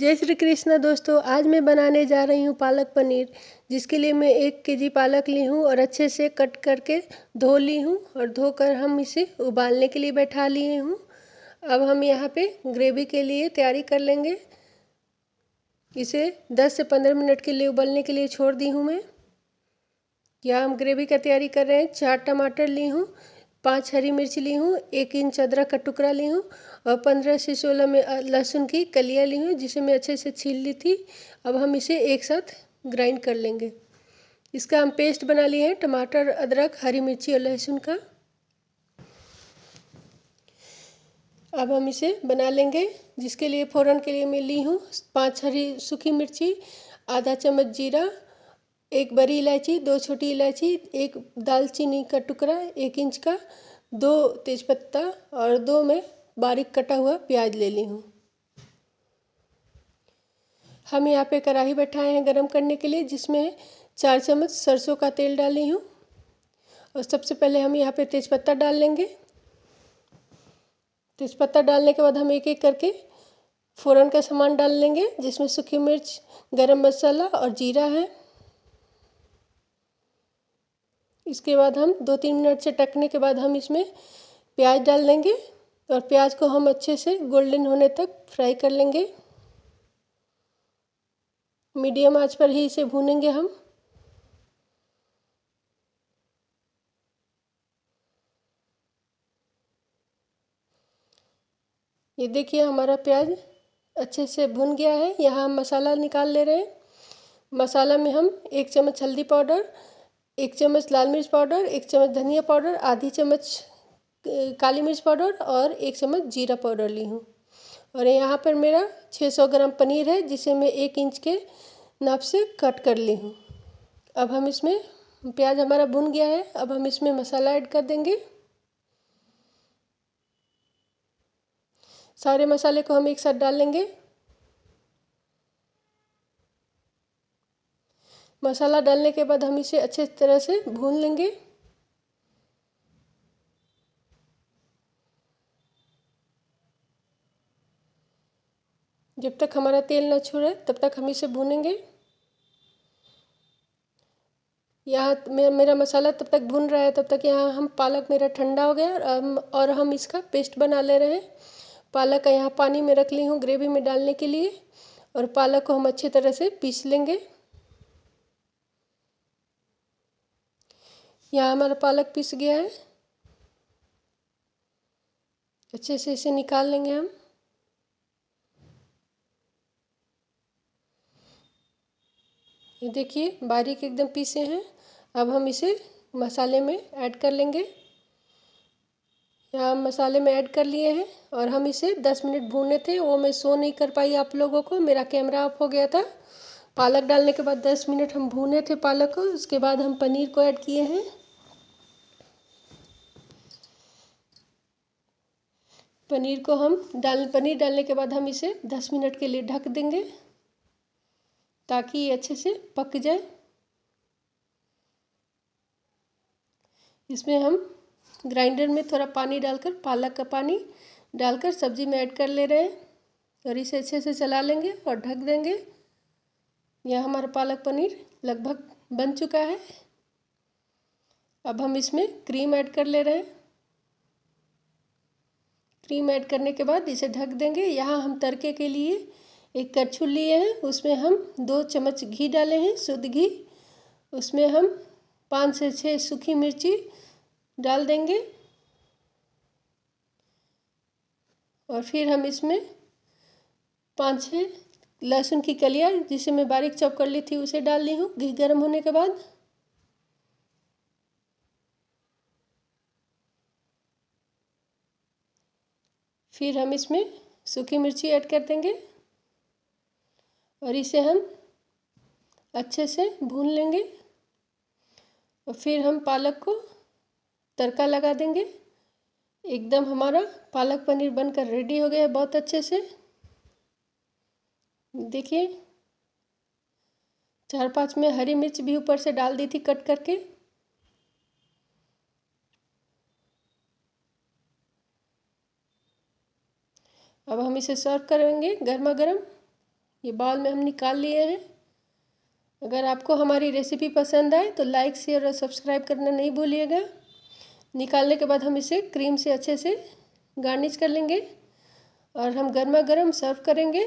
जय श्री कृष्णा दोस्तों आज मैं बनाने जा रही हूँ पालक पनीर जिसके लिए मैं एक के जी पालक ली हूँ और अच्छे से कट करके धो ली हूँ और धोकर हम इसे उबालने के लिए बैठा लिए हूँ अब हम यहाँ पे ग्रेवी के लिए तैयारी कर लेंगे इसे 10 से 15 मिनट के लिए उबलने के लिए छोड़ दी हूँ मैं यहाँ हम ग्रेवी का तैयारी कर रहे हैं चार टमाटर ली हूँ पाँच हरी मिर्च ली हूँ एक इंच अदरक का टुकड़ा ली हूँ और पंद्रह से सोलह में लहसुन की कलियाँ ली हूँ जिसे मैं अच्छे से छील ली थी अब हम इसे एक साथ ग्राइंड कर लेंगे इसका हम पेस्ट बना लिए हैं टमाटर अदरक हरी मिर्ची और लहसुन का अब हम इसे बना लेंगे जिसके लिए फ़ौरन के लिए मैं ली हूँ पाँच हरी सूखी मिर्ची आधा चम्मच जीरा एक बड़ी इलायची दो छोटी इलायची एक दालचीनी का टुकड़ा एक इंच का दो तेज़पत्ता और दो में बारीक कटा हुआ प्याज ले ली हूँ हम यहाँ पे कढ़ाई बैठाए हैं गरम करने के लिए जिसमें चार चम्मच सरसों का तेल डाली हूँ और सबसे पहले हम यहाँ पे तेज़पत्ता डाल लेंगे तेज़पत्ता डालने के बाद हम एक एक करके फ़ोरन का सामान डाल लेंगे जिसमें सूखी मिर्च गरम मसाला और जीरा है इसके बाद हम दो तीन मिनट से टकने के बाद हम इसमें प्याज डाल देंगे और प्याज को हम अच्छे से गोल्डन होने तक फ्राई कर लेंगे मीडियम आंच पर ही इसे भूनेंगे हम ये देखिए हमारा प्याज अच्छे से भुन गया है यहाँ हम मसाला निकाल ले रहे हैं मसाला में हम एक चम्मच हल्दी पाउडर एक चम्मच लाल मिर्च पाउडर एक चम्मच धनिया पाउडर आधी चम्मच काली मिर्च पाउडर और एक चम्मच जीरा पाउडर ली हूँ और यहाँ पर मेरा 600 ग्राम पनीर है जिसे मैं एक इंच के नाप से कट कर ली हूँ अब हम इसमें प्याज हमारा भुन गया है अब हम इसमें मसाला ऐड कर देंगे सारे मसाले को हम एक साथ डाल लेंगे मसाला डालने के बाद हम इसे अच्छे तरह से भून लेंगे जब तक हमारा तेल ना छोड़े तब तक हम इसे भूनेंगे यहाँ मेरा मेरा मसाला तब तक भून रहा है तब तक यहाँ हम पालक मेरा ठंडा हो गया और हम इसका पेस्ट बना ले रहे हैं पालक का यहाँ पानी में रख ली हूँ ग्रेवी में डालने के लिए और पालक को हम अच्छी तरह से पीस लेंगे यहाँ हमारा पालक पिस गया है अच्छे से इसे निकाल लेंगे हम ये देखिए बारीक एकदम पीसे हैं अब हम इसे मसाले में ऐड कर लेंगे यहाँ मसाले में ऐड कर लिए हैं और हम इसे दस मिनट भूने थे वो मैं शो नहीं कर पाई आप लोगों को मेरा कैमरा ऑफ हो गया था पालक डालने के बाद दस मिनट हम भूने थे पालक को उसके बाद हम पनीर को ऐड किए हैं पनीर को हम डाल पनीर डालने के बाद हम इसे दस मिनट के लिए ढक देंगे ताकि ये अच्छे से पक जाए इसमें हम ग्राइंडर में थोड़ा पानी डालकर पालक का पानी डालकर सब्ज़ी में ऐड कर ले रहे हैं और इसे अच्छे से चला लेंगे और ढक देंगे यह हमारा पालक पनीर लगभग बन चुका है अब हम इसमें क्रीम ऐड कर ले रहे हैं क्रीम ऐड करने के बाद इसे ढक देंगे यहाँ हम तड़के के लिए एक करछुल लिए हैं उसमें हम दो चम्मच घी डाले हैं शुद्ध घी उसमें हम पाँच से छः सूखी मिर्ची डाल देंगे और फिर हम इसमें पाँच छः लहसुन की कलिया जिसे मैं बारीक चॉप कर ली थी उसे डाल ली हूँ घी गर्म होने के बाद फिर हम इसमें सूखी मिर्ची ऐड कर देंगे और इसे हम अच्छे से भून लेंगे और फिर हम पालक को तड़का लगा देंगे एकदम हमारा पालक पनीर बनकर रेडी हो गया है बहुत अच्छे से देखिए चार पाँच में हरी मिर्च भी ऊपर से डाल दी थी कट करके अब हम इसे सर्व करेंगे गर्मा गर्म ये बाउल में हम निकाल लिए हैं अगर आपको हमारी रेसिपी पसंद आए तो लाइक शेयर और सब्सक्राइब करना नहीं भूलिएगा निकालने के बाद हम इसे क्रीम से अच्छे से गार्निश कर लेंगे और हम गर्मा गर्म सर्व करेंगे